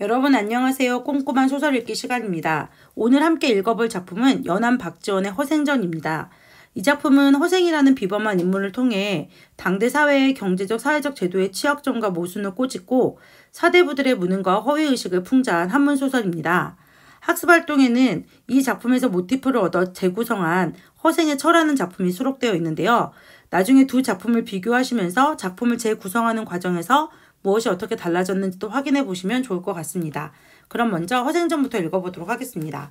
여러분 안녕하세요. 꼼꼼한 소설 읽기 시간입니다. 오늘 함께 읽어볼 작품은 연암 박지원의 허생전입니다. 이 작품은 허생이라는 비범한 인물을 통해 당대 사회의 경제적 사회적 제도의 취약점과 모순을 꼬집고 사대부들의 무능과 허위의식을 풍자한 한문소설입니다. 학습활동에는 이 작품에서 모티프를 얻어 재구성한 허생의 철하는 작품이 수록되어 있는데요. 나중에 두 작품을 비교하시면서 작품을 재구성하는 과정에서 무엇이 어떻게 달라졌는지도 확인해 보시면 좋을 것 같습니다. 그럼 먼저 허생전부터 읽어보도록 하겠습니다.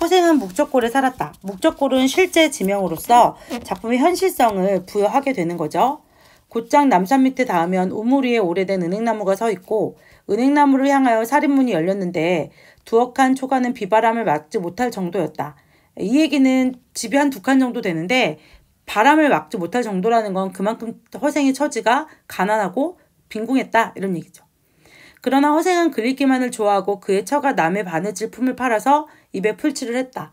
허생은 목적골에 살았다. 목적골은 실제 지명으로서 작품의 현실성을 부여하게 되는 거죠. 곧장 남산 밑에 닿으면 우물 위에 오래된 은행나무가 서 있고 은행나무를 향하여 살인문이 열렸는데 두억한 초가는 비바람을 막지 못할 정도였다. 이 얘기는 집이 한 두 칸 정도 되는데 바람을 막지 못할 정도라는 건 그만큼 허생의 처지가 가난하고 빈공했다 이런 얘기죠. 그러나 허생은 글읽기만을 좋아하고 그의 처가 남의 바느질 품을 팔아서 입에 풀칠을 했다.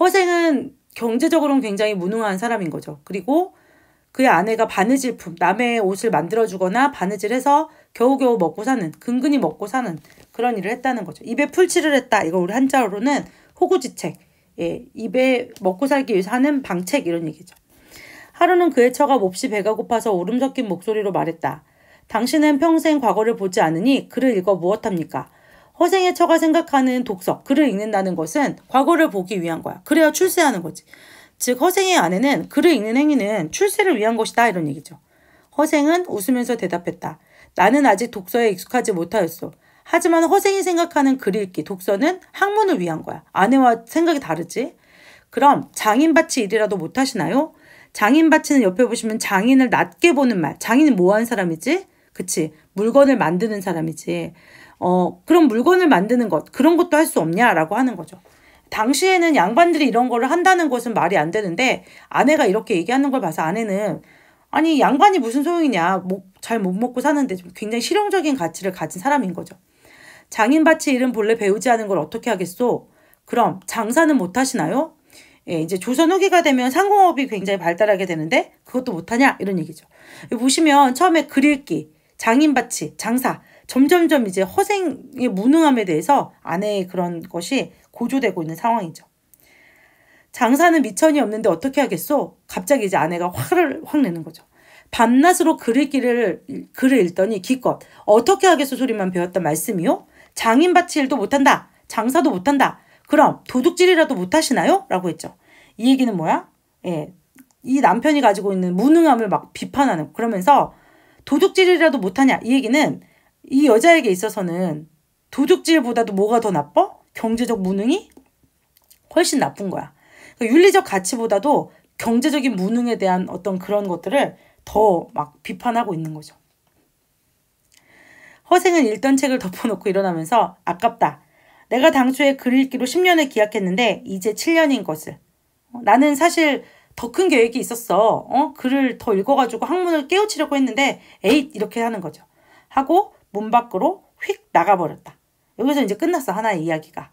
허생은 경제적으로는 굉장히 무능한 사람인 거죠. 그리고 그의 아내가 바느질품, 남의 옷을 만들어주거나 바느질해서 겨우겨우 먹고 사는, 근근히 먹고 사는 그런 일을 했다는 거죠. 입에 풀칠을 했다. 이거 우리 한자어로는 호구지책, 예, 입에 먹고 살기 위해서 하는 방책 이런 얘기죠. 하루는 그의 처가 몹시 배가 고파서 울음 섞인 목소리로 말했다. 당신은 평생 과거를 보지 않으니 글을 읽어 무엇합니까? 허생의 처가 생각하는 독서, 글을 읽는다는 것은 과거를 보기 위한 거야. 그래야 출세하는 거지. 즉 허생의 아내는 글을 읽는 행위는 출세를 위한 것이다 이런 얘기죠. 허생은 웃으면서 대답했다. 나는 아직 독서에 익숙하지 못하였소. 하지만 허생이 생각하는 글 읽기, 독서는 학문을 위한 거야. 아내와 생각이 다르지? 그럼 장인 바치 일이라도 못하시나요? 장인바치는 옆에 보시면 장인을 낮게 보는 말. 장인이 뭐한 사람이지? 그치? 물건을 만드는 사람이지. 어, 그럼 물건을 만드는 것, 그런 것도 할 수 없냐라고 하는 거죠. 당시에는 양반들이 이런 거를 한다는 것은 말이 안 되는데 아내가 이렇게 얘기하는 걸 봐서 아내는 아니 양반이 무슨 소용이냐 뭐, 잘못 먹고 사는데 굉장히 실용적인 가치를 가진 사람인 거죠. 장인밭이 일은 본래 배우지 않은 걸 어떻게 하겠소? 그럼 장사는 못 하시나요? 예, 이제 조선 후기가 되면 상공업이 굉장히 발달하게 되는데 그것도 못하냐 이런 얘기죠. 보시면 처음에 글읽기 장인바치, 장사 점점점 이제 허생의 무능함에 대해서 아내의 그런 것이 고조되고 있는 상황이죠. 장사는 미천이 없는데 어떻게 하겠소? 갑자기 이제 아내가 화를 확 내는 거죠. 밤낮으로 글읽기를 글을 읽더니 기껏 어떻게 하겠소 소리만 배웠단 말씀이요? 장인밭이 일도 못한다. 장사도 못한다. 그럼 도둑질이라도 못하시나요? 라고 했죠. 이 얘기는 뭐야? 예, 이 남편이 가지고 있는 무능함을 막 비판하는 그러면서 도둑질이라도 못하냐 이 얘기는 이 여자에게 있어서는 도둑질보다도 뭐가 더 나빠? 경제적 무능이 훨씬 나쁜 거야. 그러니까 윤리적 가치보다도 경제적인 무능에 대한 어떤 그런 것들을 더 막 비판하고 있는 거죠. 허생은 읽던 책을 덮어놓고 일어나면서 아깝다. 내가 당초에 글 읽기로 10년을 기약했는데 이제 7년인 것을. 어, 나는 사실 더큰 계획이 있었어. 어? 글을 더 읽어가지고 학문을 깨우치려고 했는데 에잇 이렇게 하는 거죠. 하고 문 밖으로 휙 나가버렸다. 여기서 이제 끝났어 하나의 이야기가.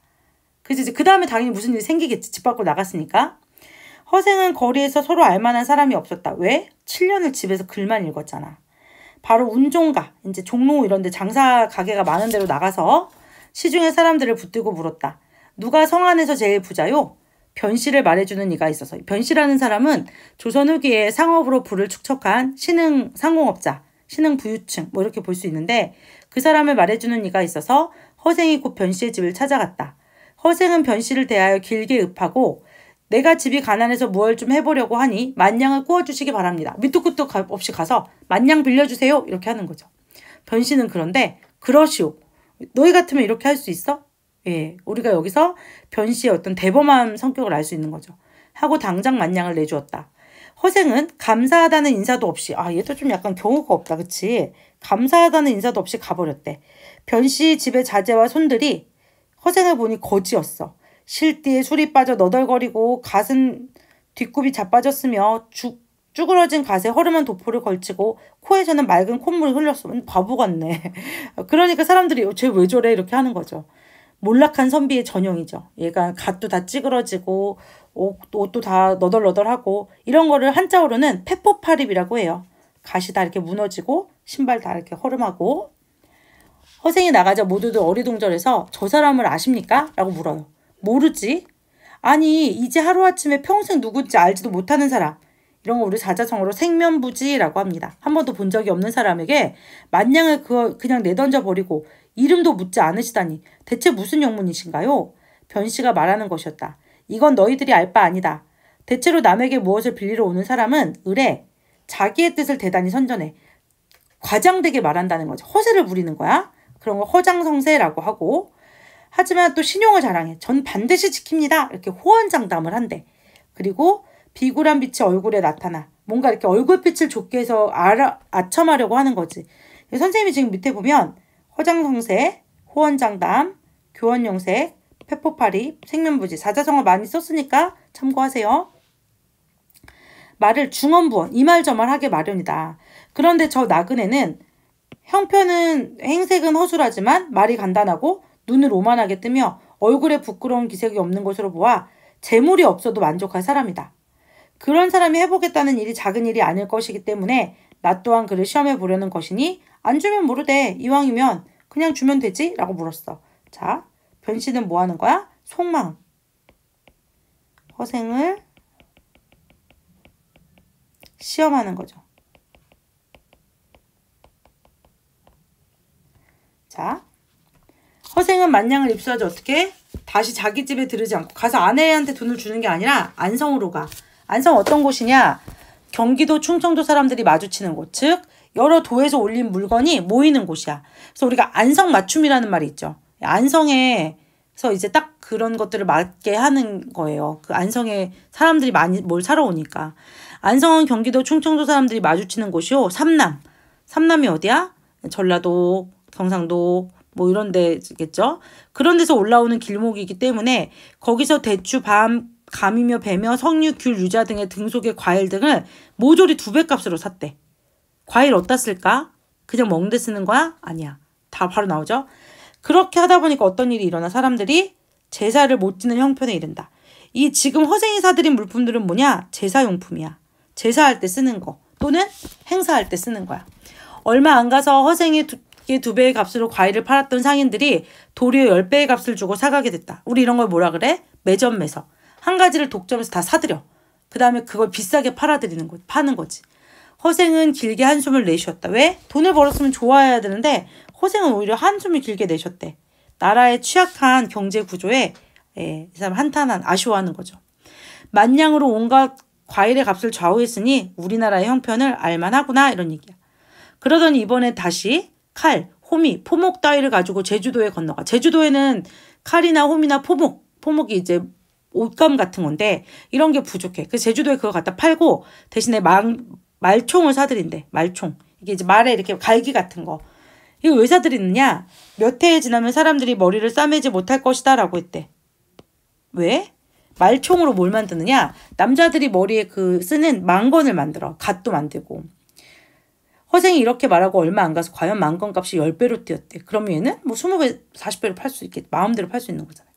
그래서 이제 그 다음에 당연히 무슨 일이 생기겠지. 집 밖으로 나갔으니까. 허생은 거리에서 서로 알만한 사람이 없었다. 왜? 7년을 집에서 글만 읽었잖아. 바로 운종가, 이제 종로 이런 데 장사 가게가 많은 데로 나가서 시중에 사람들을 붙들고 물었다. 누가 성 안에서 제일 부자요? 변씨를 말해주는 이가 있어서 변씨라는 사람은 조선 후기에 상업으로 부를 축적한 신흥 상공업자, 신흥 부유층 뭐 이렇게 볼 수 있는데 그 사람을 말해주는 이가 있어서 허생이 곧 변씨의 집을 찾아갔다. 허생은 변씨를 대하여 길게 읍하고 내가 집이 가난해서 무얼 좀 해보려고 하니 만냥을 구워주시기 바랍니다. 밑도 끝도 없이 가서 만냥 빌려주세요 이렇게 하는 거죠. 변씨는 그런데 그러시오. 너희 같으면 이렇게 할 수 있어? 예, 우리가 여기서 변 씨의 어떤 대범한 성격을 알 수 있는 거죠. 하고 당장 만냥을 내주었다. 허생은 감사하다는 인사도 없이 아 얘도 좀 약간 경우가 없다 그치? 감사하다는 인사도 없이 가버렸대. 변씨집에 자제와 손들이 허생을 보니 거지였어. 실띠에 술이 빠져 너덜거리고 가슴 뒷굽이 자빠졌으며 죽 쭈그러진 가에 허름한 도포를 걸치고 코에서는 맑은 콧물이 흘렀으면 바보 같네. 그러니까 사람들이 쟤 왜 저래 이렇게 하는 거죠. 몰락한 선비의 전형이죠. 얘가 갓도 다 찌그러지고 옷, 옷도 다 너덜너덜하고 이런 거를 한자어로는 페퍼파립이라고 해요. 갓이 다 이렇게 무너지고 신발 다 이렇게 허름하고 허생이 나가자 모두들 어리둥절해서 저 사람을 아십니까? 라고 물어요. 모르지? 아니 이제 하루아침에 평생 누군지 알지도 못하는 사람 이런 거 우리 자자성어로 생면부지라고 합니다. 한 번도 본 적이 없는 사람에게 만냥을 그, 그냥 내던져 버리고 이름도 묻지 않으시다니 대체 무슨 영문이신가요? 변씨가 말하는 것이었다. 이건 너희들이 알 바 아니다. 대체로 남에게 무엇을 빌리러 오는 사람은 의뢰, 자기의 뜻을 대단히 선전해 과장되게 말한다는 거지. 허세를 부리는 거야. 그런 걸 허장성세라고 하고 하지만 또 신용을 자랑해. 전 반드시 지킵니다. 이렇게 호언장담을 한대. 그리고 비굴한 빛이 얼굴에 나타나. 뭔가 이렇게 얼굴빛을 좋게 해서 알아, 아첨하려고 하는 거지. 선생님이 지금 밑에 보면 허장성세 호원장담, 교원용색, 페포파리, 생면부지 사자성어 많이 썼으니까 참고하세요. 말을 중언부언 이말저말하게 마련이다. 그런데 저 나그네는 형편은 행색은 허술하지만 말이 간단하고 눈을 오만하게 뜨며 얼굴에 부끄러운 기색이 없는 것으로 보아 재물이 없어도 만족할 사람이다. 그런 사람이 해보겠다는 일이 작은 일이 아닐 것이기 때문에 나 또한 그를 시험해 보려는 것이니 안 주면 모르되 이왕이면 그냥 주면 되지? 라고 물었어. 자, 변신은뭐 하는 거야? 속망. 허생을 시험하는 거죠. 자, 허생은 만냥을 입수하지 어떻게? 다시 자기 집에 들르지 않고 가서 아내한테 돈을 주는 게 아니라 안성으로 가. 안성 어떤 곳이냐? 경기도 충청도 사람들이 마주치는 곳, 즉 여러 도에서 올린 물건이 모이는 곳이야. 그래서 우리가 안성 맞춤이라는 말이 있죠. 안성에서 이제 딱 그런 것들을 맞게 하는 거예요. 그 안성에 사람들이 많이 뭘 사러 오니까. 안성은 경기도 충청도 사람들이 마주치는 곳이요. 삼남. 삼남이 어디야? 전라도, 경상도, 뭐 이런 데겠죠. 그런 데서 올라오는 길목이기 때문에 거기서 대추, 밤, 감이며 배며 석류, 귤, 유자 등의 등속의 과일 등을 모조리 두 배 값으로 샀대. 과일 어디다 쓸까? 그냥 먹는데 쓰는 거야? 아니야. 다 바로 나오죠. 그렇게 하다 보니까 어떤 일이 일어나 사람들이 제사를 못 지는 형편에 이른다. 이 지금 허생이 사들인 물품들은 뭐냐? 제사용품이야. 제사할 때 쓰는 거 또는 행사할 때 쓰는 거야. 얼마 안 가서 허생이 두, 두 배의 값으로 과일을 팔았던 상인들이 도리어 열 배의 값을 주고 사가게 됐다. 우리 이런 걸 뭐라 그래? 매점 매서한 가지를 독점해서 다 사들여. 그 다음에 그걸 비싸게 팔아드리는 거, 파는 거지. 허생은 길게 한숨을 내쉬었다. 왜? 돈을 벌었으면 좋아해야 되는데 허생은 오히려 한숨을 길게 내셨대. 나라의 취약한 경제 구조에 예, 이 사람 한탄한 아쉬워하는 거죠. 만냥으로 온갖 과일의 값을 좌우했으니 우리나라의 형편을 알만하구나 이런 얘기야. 그러더니 이번에 다시 칼, 호미, 포목 따위를 가지고 제주도에 건너가. 제주도에는 칼이나 호미나 포목, 포목이 이제 옷감 같은 건데 이런 게 부족해. 그 제주도에 그거 갖다 팔고 대신에 망, 말총을 사들인대. 말총. 이게 이제 말에 이렇게 갈기 같은 거. 이거 왜 사들이느냐? 몇 해 지나면 사람들이 머리를 싸매지 못할 것이다 라고 했대. 왜? 말총으로 뭘 만드느냐? 남자들이 머리에 그 쓰는 망건을 만들어. 갓도 만들고. 허생이 이렇게 말하고 얼마 안 가서 과연 망건 값이 10배로 뛰었대. 그럼 얘는 뭐 20배, 40배로 팔 수있게 마음대로 팔 수 있는 거잖아요.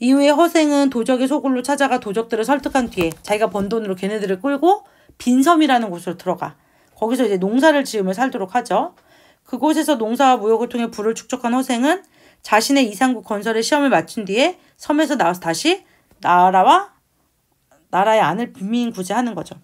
이후에 허생은 도적의 소굴로 찾아가 도적들을 설득한 뒤에 자기가 번 돈으로 걔네들을 끌고 빈섬이라는 곳으로 들어가 거기서 이제 농사를 지으며 살도록 하죠. 그곳에서 농사와 무역을 통해 부를 축적한 허생은 자신의 이상국 건설의 시험을 마친 뒤에 섬에서 나와서 다시 나라와 나라의 안을 빈민구제하는 거죠.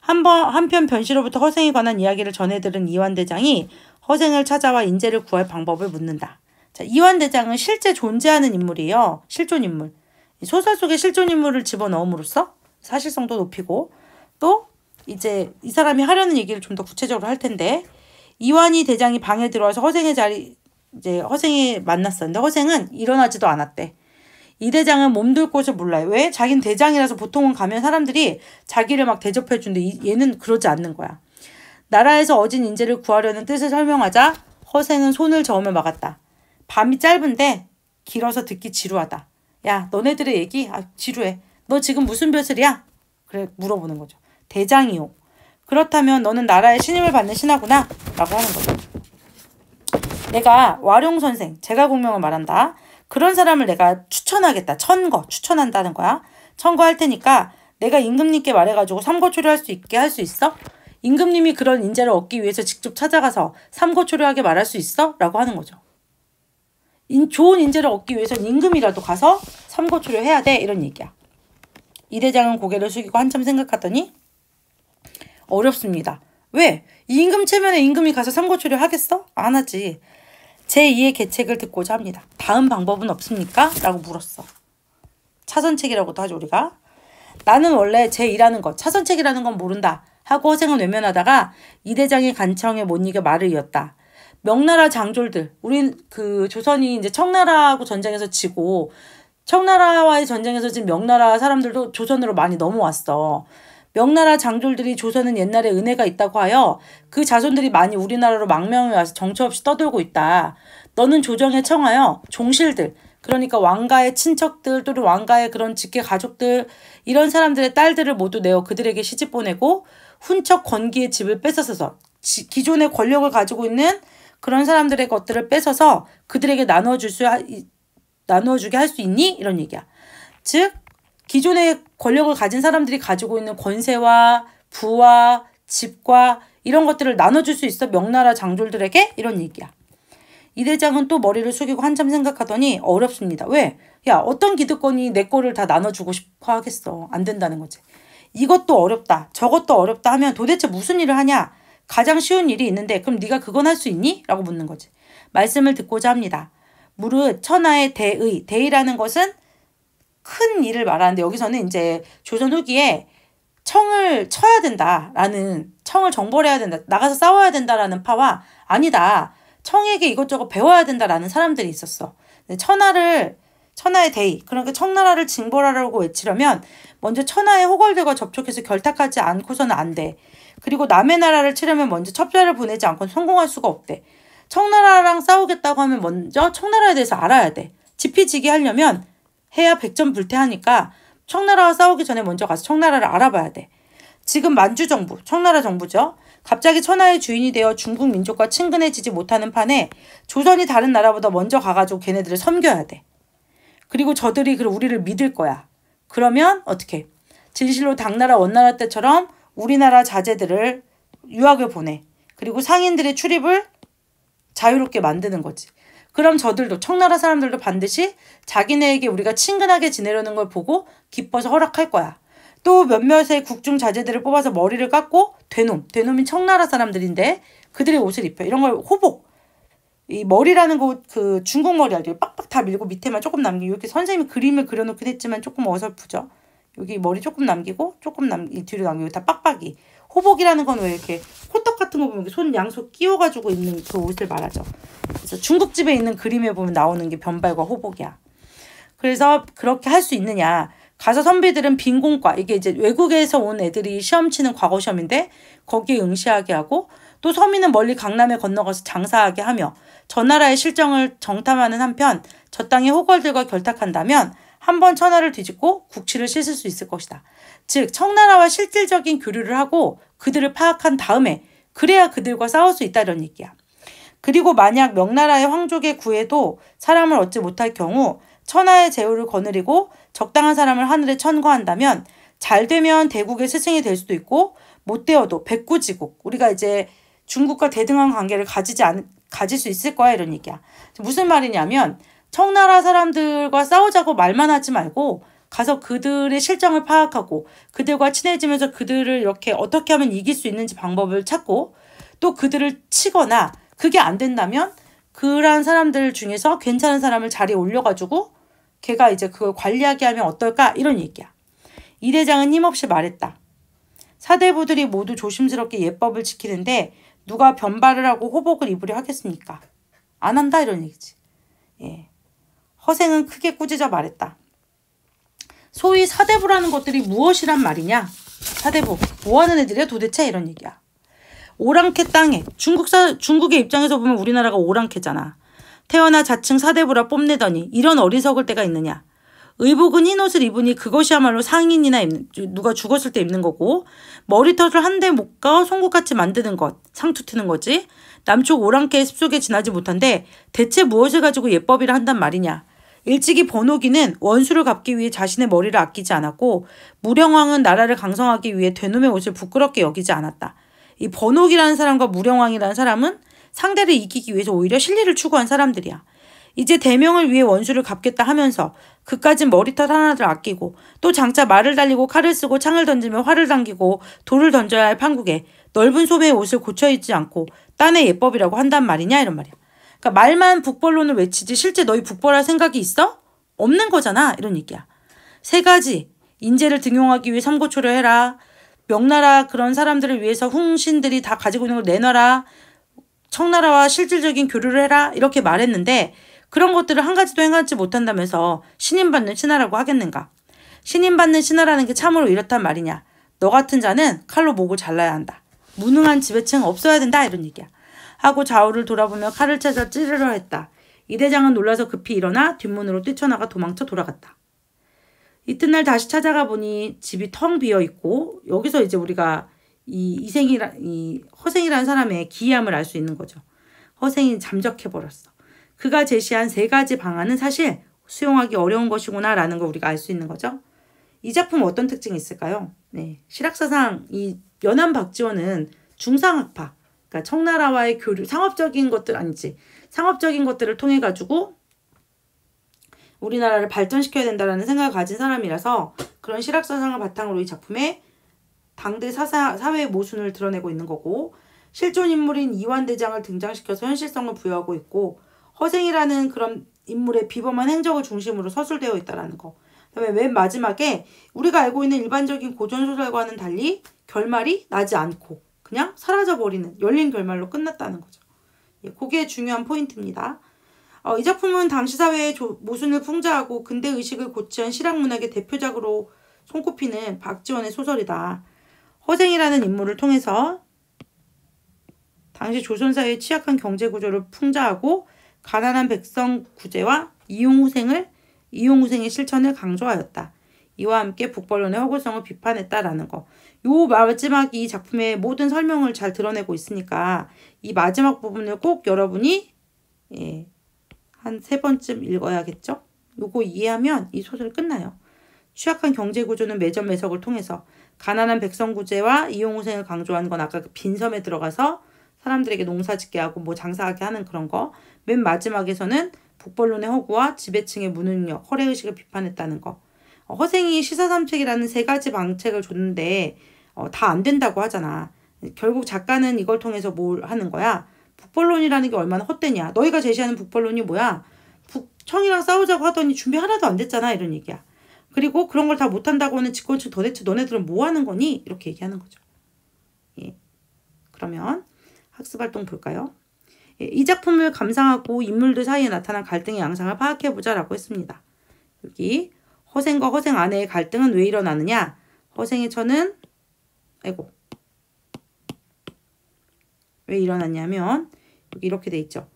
한번 한편 변시로부터 허생에 관한 이야기를 전해들은 이완 대장이 허생을 찾아와 인재를 구할 방법을 묻는다. 자, 이완 대장은 실제 존재하는 인물이에요. 실존 인물. 소설 속의 실존 인물을 집어넣음으로써 사실성도 높이고 또 이제 이 사람이 하려는 얘기를 좀 더 구체적으로 할 텐데 이완이 대장이 방에 들어와서 허생의 자리 이제 허생이 만났었는데 허생은 일어나지도 않았대. 이 대장은 몸둘 곳을 몰라요. 왜? 자기는 대장이라서 보통은 가면 사람들이 자기를 막 대접해 준데 얘는 그러지 않는 거야. 나라에서 어진 인재를 구하려는 뜻을 설명하자 허생은 손을 저으며 막았다. 밤이 짧은데 길어서 듣기 지루하다. 야 너네들의 얘기 아 지루해. 너 지금 무슨 벼슬이야? 그래 물어보는 거죠. 대장이오. 그렇다면 너는 나라의 신임을 받는 신하구나 라고 하는 거죠. 내가 와룡 선생, 제가 공명을 말한다. 그런 사람을 내가 추천하겠다. 천거, 추천한다는 거야. 천거할 테니까 내가 임금님께 말해가지고 삼거초려 할수 있게 할 수 있어? 임금님이 그런 인재를 얻기 위해서 직접 찾아가서 삼거초려하게 말할 수 있어? 라고 하는 거죠. 인, 좋은 인재를 얻기 위해서는 임금이라도 가서 삼거초려 해야 돼. 이런 얘기야. 이 대장은 고개를 숙이고 한참 생각하더니 어렵습니다. 왜? 임금 체면에 임금이 가서 선거초을 하겠어? 안 하지. 제2의 계책을 듣고자 합니다. 다음 방법은 없습니까? 라고 물었어. 차선책이라고도 하죠 우리가. 나는 원래 제2라는 것, 차선책이라는 건 모른다. 하고 허생은 외면하다가 이대장이 간청에 못 이겨 말을 이었다. 명나라 장졸들, 우린 그 조선이 이제 청나라하고 전쟁에서 지고 청나라와의 전쟁에서 지금 명나라 사람들도 조선으로 많이 넘어왔어. 명나라 장졸들이 조선은 옛날에 은혜가 있다고 하여 그 자손들이 많이 우리나라로 망명해 와서 정처없이 떠돌고 있다. 너는 조정에 청하여 종실들 그러니까 왕가의 친척들 또는 왕가의 그런 직계 가족들 이런 사람들의 딸들을 모두 내어 그들에게 시집 보내고 훈척 권기의 집을 뺏어서 기존의 권력을 가지고 있는 그런 사람들의 것들을 뺏어서 그들에게 나눠줄 수 나눠주게 할 수 있니? 이런 얘기야. 즉 기존의 권력을 가진 사람들이 가지고 있는 권세와 부와 집과 이런 것들을 나눠줄 수 있어 명나라 장졸들에게 이런 얘기야. 이 대장은 또 머리를 숙이고 한참 생각하더니 어렵습니다. 왜? 야 어떤 기득권이 내 거를 다 나눠주고 싶어 하겠어. 안 된다는 거지. 이것도 어렵다 저것도 어렵다 하면 도대체 무슨 일을 하냐? 가장 쉬운 일이 있는데 그럼 네가 그건 할 수 있니? 라고 묻는 거지. 말씀을 듣고자 합니다. 무릇 천하의 대의, 대의라는 것은 큰 일을 말하는데 여기서는 이제 조선 후기에 청을 쳐야 된다라는 청을 정벌해야 된다 나가서 싸워야 된다라는 파와 아니다 청에게 이것저것 배워야 된다라는 사람들이 있었어 천하를 천하의 대의 그러니까 청나라를 징벌하라고 외치려면 먼저 천하의 호걸들과 접촉해서 결탁하지 않고서는 안 돼 그리고 남의 나라를 치려면 먼저 첩자를 보내지 않고는 성공할 수가 없대 청나라랑 싸우겠다고 하면 먼저 청나라에 대해서 알아야 돼 지피지기 하려면 해야 백전 불태하니까 청나라와 싸우기 전에 먼저 가서 청나라를 알아봐야 돼. 지금 만주 정부, 청나라 정부죠. 갑자기 천하의 주인이 되어 중국 민족과 친근해지지 못하는 판에 조선이 다른 나라보다 먼저 가가지고 걔네들을 섬겨야 돼. 그리고 저들이 그 우리를 믿을 거야. 그러면 어떻게? 진실로 당나라 원나라 때처럼 우리나라 자제들을 유학을 보내. 그리고 상인들의 출입을 자유롭게 만드는 거지. 그럼 저들도 청나라 사람들도 반드시 자기네에게 우리가 친근하게 지내려는 걸 보고 기뻐서 허락할 거야. 또 몇몇의 국중 자제들을 뽑아서 머리를 깎고 되놈, 되놈인 청나라 사람들인데 그들의 옷을 입혀. 이런 걸 호복. 이 머리라는 곳그 중국 머리 알죠? 빡빡 다 밀고 밑에만 조금 남기고 이렇게 선생님이 그림을 그려놓긴 했지만 조금 어설프죠. 여기 머리 조금 남기고 조금 남 뒤로 남기고 다 빡빡이 호복이라는 건 왜 이렇게 호떡 같은 거 보면 손 양손 끼워가지고 있는그 옷을 말하죠. 그래서 중국집에 있는 그림에 보면 나오는 게 변발과 호복이야. 그래서 그렇게 할 수 있느냐. 가서 선배들은 빈공과 이게 이제 외국에서 온 애들이 시험 치는 과거 시험인데 거기에 응시하게 하고 또 서민은 멀리 강남에 건너가서 장사하게 하며 저 나라의 실정을 정탐하는 한편 저 땅의 호걸들과 결탁한다면 한 번 천하를 뒤집고 국치를 씻을 수 있을 것이다. 즉 청나라와 실질적인 교류를 하고 그들을 파악한 다음에 그래야 그들과 싸울 수 있다는 얘기야. 그리고 만약 명나라의 황족의 구애도 사람을 얻지 못할 경우 천하의 재우를 거느리고 적당한 사람을 하늘에 천거한다면 잘 되면 대국의 스승이 될 수도 있고 못 되어도 백구지국 우리가 이제 중국과 대등한 관계를 가지지 않 가질 수 있을 거야 이런 얘기야. 무슨 말이냐면 청나라 사람들과 싸우자고 말만 하지 말고 가서 그들의 실정을 파악하고 그들과 친해지면서 그들을 이렇게 어떻게 하면 이길 수 있는지 방법을 찾고 또 그들을 치거나 그게 안 된다면 그러한 사람들 중에서 괜찮은 사람을 자리에 올려가지고 걔가 이제 그걸 관리하게 하면 어떨까 이런 얘기야. 이 대장은 힘없이 말했다. 사대부들이 모두 조심스럽게 예법을 지키는데 누가 변발을 하고 호복을 입으려 하겠습니까? 안 한다 이런 얘기지. 예. 허생은 크게 꾸짖어 말했다. 소위 사대부라는 것들이 무엇이란 말이냐? 사대부, 뭐하는 애들이야 도대체? 이런 얘기야. 오랑캐 땅에, 중국사, 중국의 입장에서 보면 우리나라가 오랑캐잖아. 태어나 자칭 사대부라 뽐내더니 이런 어리석을 때가 있느냐. 의복은 흰옷을 입으니 그것이야말로 상인이나 입는, 누가 죽었을 때 입는 거고 머리털을 한 대 못 가 송곳같이 만드는 것, 상투 트는 거지. 남쪽 오랑캐의 숲속에 지나지 못한데 대체 무엇을 가지고 예법이라 한단 말이냐. 일찍이 번호기는 원수를 갚기 위해 자신의 머리를 아끼지 않았고 무령왕은 나라를 강성하기 위해 되놈의 옷을 부끄럽게 여기지 않았다. 이 번호기라는 사람과 무령왕이라는 사람은 상대를 이기기 위해서 오히려 신리를 추구한 사람들이야. 이제 대명을 위해 원수를 갚겠다 하면서 그까진 머리털 하나를 아끼고 또 장차 말을 달리고 칼을 쓰고 창을 던지며 활을 당기고 돌을 던져야 할 판국에 넓은 소매의 옷을 고쳐 입지 않고 딴의 예법이라고 한단 말이냐 이런 말이야. 그러니까 말만 북벌론을 외치지 실제 너희 북벌할 생각이 있어? 없는 거잖아. 이런 얘기야. 세 가지. 인재를 등용하기 위해 삼고초려 해라. 명나라 그런 사람들을 위해서 흥신들이다 가지고 있는 걸 내놔라. 청나라와 실질적인 교류를 해라. 이렇게 말했는데 그런 것들을 한 가지도 행하지 못한다면서 신임받는 신하라고 하겠는가. 신임받는 신하라는 게 참으로 이렇단 말이냐. 너 같은 자는 칼로 목을 잘라야 한다. 무능한 지배층 없어야 된다. 이런 얘기야. 하고 좌우를 돌아보며 칼을 찾아 찌르려 했다. 이 대장은 놀라서 급히 일어나 뒷문으로 뛰쳐나가 도망쳐 돌아갔다. 이튿날 다시 찾아가 보니 집이 텅 비어 있고 여기서 이제 우리가 이 이생이라 이 허생이라는 사람의 기이함을 알 수 있는 거죠. 허생이 잠적해 버렸어. 그가 제시한 세 가지 방안은 사실 수용하기 어려운 것이구나라는 걸 우리가 알 수 있는 거죠. 이 작품 어떤 특징이 있을까요? 네, 실학사상 이연암 박지원은 중상학파 그러니까 청나라와의 교류, 상업적인 것들 아니지. 상업적인 것들을 통해 가지고 우리나라를 발전시켜야 된다라는 생각을 가진 사람이라서 그런 실학사상을 바탕으로 이 작품에 당대 사사, 사회의 모순을 드러내고 있는 거고 실존 인물인 이완대장을 등장시켜서 현실성을 부여하고 있고 허생이라는 그런 인물의 비범한 행적을 중심으로 서술되어 있다는 거. 그다음에 맨 마지막에 우리가 알고 있는 일반적인 고전 소설과는 달리 결말이 나지 않고 그냥 사라져버리는 열린 결말로 끝났다는 거죠. 예, 그게 중요한 포인트입니다. 어, 이 작품은 당시 사회의 조, 모순을 풍자하고 근대 의식을 고취한 실학 문학의 대표작으로 손꼽히는 박지원의 소설이다. 허생이라는 인물을 통해서 당시 조선사회의 취약한 경제구조를 풍자하고 가난한 백성 구제와 이용후생을 이용후생의 실천을 강조하였다. 이와 함께 북벌론의 허구성을 비판했다라는 거. 이 마지막 이 작품의 모든 설명을 잘 드러내고 있으니까 이 마지막 부분을 꼭 여러분이 예, 한 세 번쯤 읽어야겠죠? 이거 이해하면 이 소설 끝나요. 취약한 경제구조는 매점 매석을 통해서 가난한 백성구제와 이용후생을 강조한 건 아까 그 빈섬에 들어가서 사람들에게 농사짓게 하고 뭐 장사하게 하는 그런 거. 맨 마지막에서는 북벌론의 허구와 지배층의 무능력, 허례의식을 비판했다는 거. 허생이 시사삼책이라는 세 가지 방책을 줬는데 어, 다 안 된다고 하잖아. 결국 작가는 이걸 통해서 뭘 하는 거야? 북벌론이라는 게 얼마나 헛되냐. 너희가 제시하는 북벌론이 뭐야? 북청이랑 싸우자고 하더니 준비 하나도 안 됐잖아. 이런 얘기야. 그리고 그런 걸 다 못한다고 하는 집권층 도대체 너네들은 뭐 하는 거니? 이렇게 얘기하는 거죠. 예. 그러면 학습활동 볼까요? 예. 이 작품을 감상하고 인물들 사이에 나타난 갈등의 양상을 파악해보자 라고 했습니다. 여기 허생과 허생 아내의 갈등은 왜 일어나느냐? 허생의 처는 아이고. 왜 일어났냐면 여기 이렇게 돼 있죠.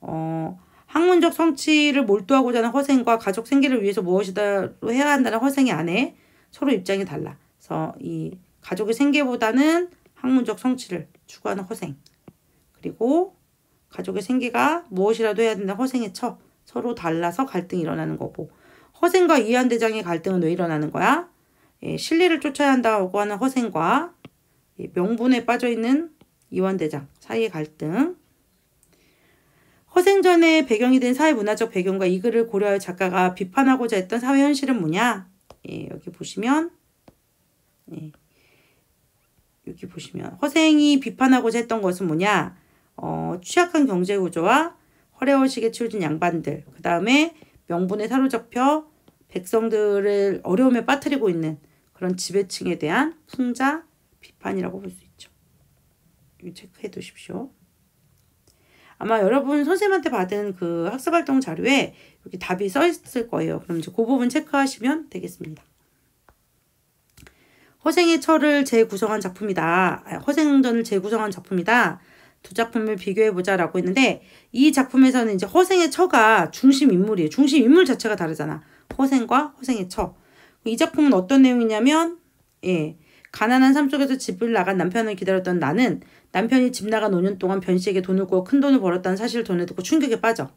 어, 학문적 성취를 몰두하고자 하는 허생과 가족 생계를 위해서 무엇이다로 해야 한다는 허생의 안에 서로 입장이 달라. 그래서 이 가족의 생계보다는 학문적 성취를 추구하는 허생. 그리고 가족의 생계가 무엇이라도 해야 된다 허생의 처. 서로 달라서 갈등이 일어나는 거고 허생과 이한 대장의 갈등은 왜 일어나는 거야? 예, 신뢰를 쫓아야 한다고 하는 허생과 명분에 빠져있는 이완대장 사이의 갈등 허생전의 배경이 된 사회문화적 배경과 이 글을 고려할 작가가 비판하고자 했던 사회 현실은 뭐냐 예, 여기 보시면 예, 여기 보시면 허생이 비판하고자 했던 것은 뭐냐 어, 취약한 경제구조와 허례허식에 치우친 양반들 그 다음에 명분에 사로잡혀 백성들을 어려움에 빠뜨리고 있는 그런 지배층에 대한 풍자 비판이라고 볼 수 있죠. 체크해 두십시오. 아마 여러분 선생님한테 받은 그 학습활동 자료에 여기 답이 써 있을 거예요. 그럼 이제 그 부분 체크하시면 되겠습니다. 허생의 철을 재구성한 작품이다. 아, 허생전을 재구성한 작품이다. 두 작품을 비교해보자라고 했는데 이 작품에서는 이제 허생의 처가 중심 인물이에요. 중심 인물 자체가 다르잖아. 허생과 허생의 처. 이 작품은 어떤 내용이냐면 예 가난한 삶 속에서 집을 나간 남편을 기다렸던 나는 남편이 집 나간 5년 동안 변씨에게 돈을 구워 큰 돈을 벌었다는 사실을 전해듣고 충격에 빠져.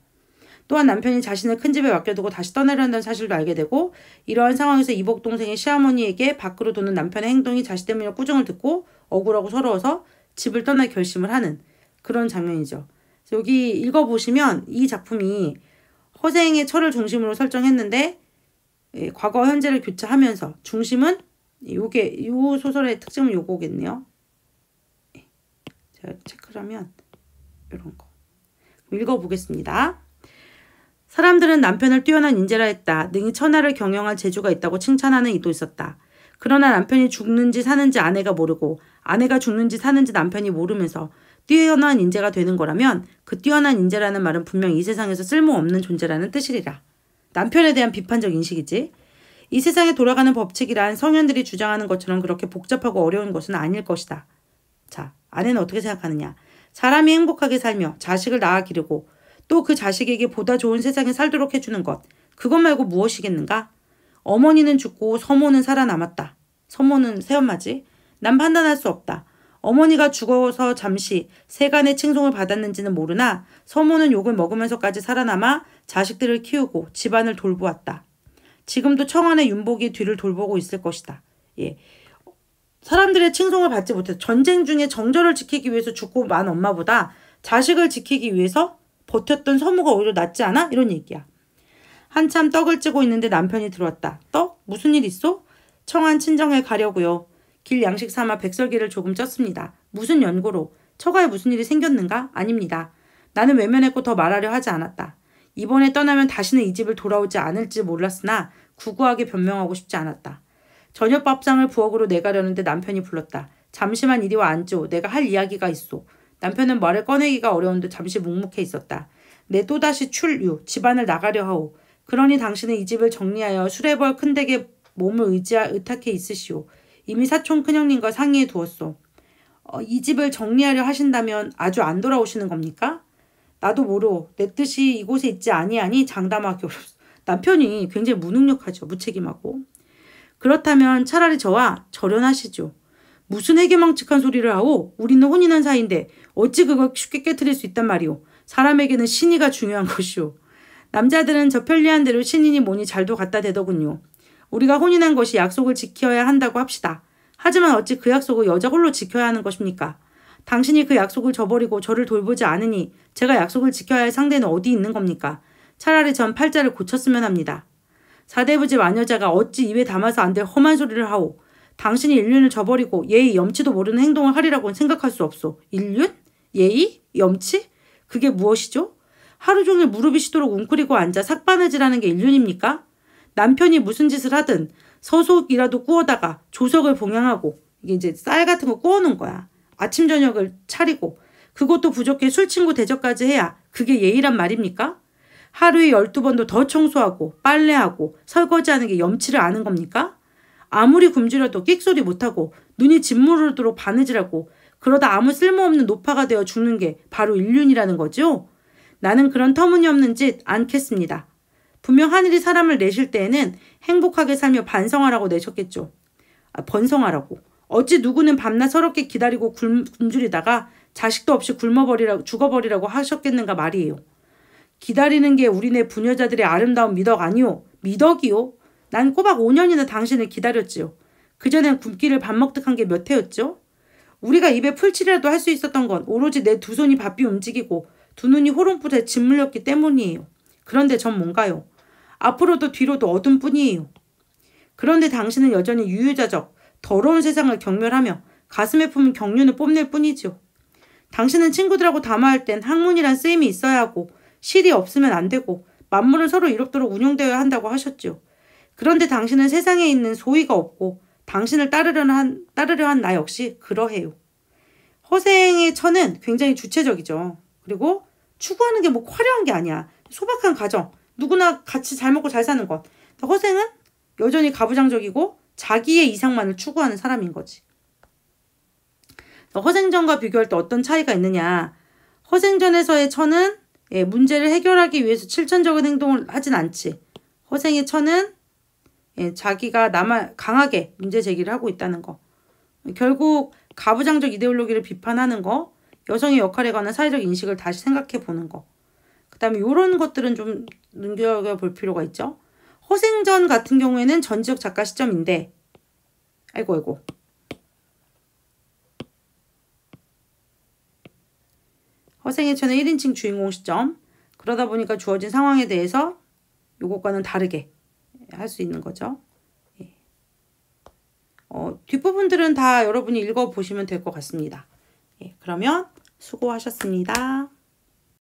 또한 남편이 자신을 큰 집에 맡겨두고 다시 떠나려는 사실도 알게 되고 이러한 상황에서 이복 동생의 시어머니에게 밖으로 도는 남편의 행동이 자신때문에꾸중을 듣고 억울하고 서러워서 집을 떠날 결심을 하는 그런 장면이죠. 여기 읽어보시면 이 작품이 허생의 철을 중심으로 설정했는데 예, 과거 현재를 교차하면서 중심은 요게 요 소설의 특징은 요거겠네요. 제가 체크를 하면 이런 거 읽어보겠습니다. 사람들은 남편을 뛰어난 인재라 했다. 능히 천하를 경영할 재주가 있다고 칭찬하는 이도 있었다. 그러나 남편이 죽는지 사는지 아내가 모르고 아내가 죽는지 사는지 남편이 모르면서 뛰어난 인재가 되는 거라면 그 뛰어난 인재라는 말은 분명 이 세상에서 쓸모없는 존재라는 뜻이리라. 남편에 대한 비판적 인식이지. 이 세상에 돌아가는 법칙이란 성현들이 주장하는 것처럼 그렇게 복잡하고 어려운 것은 아닐 것이다. 자, 아내는 어떻게 생각하느냐? 사람이 행복하게 살며 자식을 낳아 기르고 또 그 자식에게 보다 좋은 세상에 살도록 해주는 것. 그것 말고 무엇이겠는가? 어머니는 죽고 서모는 살아남았다. 서모는 새엄마지? 난 판단할 수 없다. 어머니가 죽어서 잠시 세간의 칭송을 받았는지는 모르나 서모는 욕을 먹으면서까지 살아남아 자식들을 키우고 집안을 돌보았다. 지금도 청안의 윤복이 뒤를 돌보고 있을 것이다. 예. 사람들의 칭송을 받지 못해 전쟁 중에 정절을 지키기 위해서 죽고 만 엄마보다 자식을 지키기 위해서 버텼던 서무가 오히려 낫지 않아? 이런 얘기야. 한참 떡을 찌고 있는데 남편이 들어왔다. 떡? 무슨 일 있어? 청한 친정에 가려고요. 길 양식 삼아 백설기를 조금 쪘습니다. 무슨 연고로? 처가에 무슨 일이 생겼는가? 아닙니다. 나는 외면했고 더 말하려 하지 않았다. 이번에 떠나면 다시는 이 집을 돌아오지 않을지 몰랐으나 구구하게 변명하고 싶지 않았다. 저녁밥상을 부엌으로 내가려는데 남편이 불렀다. 잠시만 이리와 앉죠. 내가 할 이야기가 있어. 남편은 말을 꺼내기가 어려운데 잠시 묵묵해 있었다. 내 또다시 출유, 집안을 나가려 하오. 그러니 당신은 이 집을 정리하여 수레벌 큰 댁에 몸을 의지하, 의탁해 있으시오. 이미 사촌 큰형님과 상의해 두었소. 어, 이 집을 정리하려 하신다면 아주 안 돌아오시는 겁니까? 나도 모르오. 내 뜻이 이곳에 있지 아니하니 장담하기 어렵소. 남편이 굉장히 무능력하죠. 무책임하고. 그렇다면 차라리 저와 절연하시죠. 무슨 해계망측한 소리를 하고 우리는 혼인한 사이인데 어찌 그걸 쉽게 깨뜨릴 수 있단 말이오. 사람에게는 신의가 중요한 것이오. 남자들은 저 편리한 대로 신인이 뭐니 잘도 갖다 대더군요. 우리가 혼인한 것이 약속을 지켜야 한다고 합시다. 하지만 어찌 그 약속을 여자 홀로 지켜야 하는 것입니까? 당신이 그 약속을 저버리고 저를 돌보지 않으니 제가 약속을 지켜야 할 상대는 어디 있는 겁니까? 차라리 전 팔자를 고쳤으면 합니다. 사대부집아녀자가 어찌 입에 담아서 안 될 험한 소리를 하오. 당신이 인륜을 저버리고 예의 염치도 모르는 행동을 하리라고는 생각할 수 없소. 인륜? 예의? 염치? 그게 무엇이죠? 하루 종일 무릎이 시도록 웅크리고 앉아 삭바느질하는 게 인륜입니까? 남편이 무슨 짓을 하든 서속이라도 구워다가 조석을 봉양하고 이게 이제 쌀 같은 거 구워놓은 거야. 아침 저녁을 차리고 그것도 부족해 술 친구 대접까지 해야 그게 예의란 말입니까? 하루에 12번도 더 청소하고 빨래하고 설거지하는 게 염치를 아는 겁니까? 아무리 굶주려도 끽소리 못하고 눈이 짓무르도록 바느질하고 그러다 아무 쓸모없는 노파가 되어 죽는 게 바로 인륜이라는 거죠? 나는 그런 터무니없는 짓 않겠습니다. 분명 하늘이 사람을 내실 때에는 행복하게 살며 반성하라고 내셨겠죠. 아, 번성하라고. 어찌 누구는 밤낮 서럽게 기다리고 굶, 굶주리다가 자식도 없이 굶어버리라고 죽어버리라고 하셨겠는가 말이에요. 기다리는 게 우리네 부녀자들의 아름다운 미덕 아니오. 미덕이요. 난 꼬박 5년이나 당신을 기다렸지요. 그전엔 굶기를 밥먹듯한 게 몇 해였죠? 우리가 입에 풀칠이라도 할 수 있었던 건 오로지 내 두 손이 바삐 움직이고 두 눈이 호롱불에 짓물렸기 때문이에요. 그런데 전 뭔가요? 앞으로도 뒤로도 어둠뿐이에요. 그런데 당신은 여전히 유유자적, 더러운 세상을 경멸하며 가슴에 품은 경륜을 뽐낼 뿐이지요. 당신은 친구들하고 담화할 땐 학문이란 쓰임이 있어야 하고 실이 없으면 안 되고 만물은 서로 이롭도록 운용되어야 한다고 하셨죠 그런데 당신은 세상에 있는 소위가 없고 당신을 따르려는 한, 따르려 한 나 역시 그러해요. 허생의 천은 굉장히 주체적이죠. 그리고 추구하는 게 뭐 화려한 게 아니야. 소박한 가정, 누구나 같이 잘 먹고 잘 사는 것. 허생은 여전히 가부장적이고 자기의 이상만을 추구하는 사람인 거지. 허생전과 비교할 때 어떤 차이가 있느냐. 허생전에서의 천은 예, 문제를 해결하기 위해서 실천적인 행동을 하진 않지. 허생의 처는 예, 자기가 남아 강하게 문제 제기를 하고 있다는 거. 결국 가부장적 이데올로기를 비판하는 거, 여성의 역할에 관한 사회적 인식을 다시 생각해 보는 거. 그다음에 이런 것들은 좀 눈여겨 볼 필요가 있죠. 허생전 같은 경우에는 전지적 작가 시점인데, 아이고 아이고. 허생의체는 1인칭 주인공 시점 그러다 보니까 주어진 상황에 대해서 이것과는 다르게 할 수 있는 거죠. 예. 어, 뒷부분들은 다 여러분이 읽어보시면 될 것 같습니다. 예, 그러면 수고하셨습니다.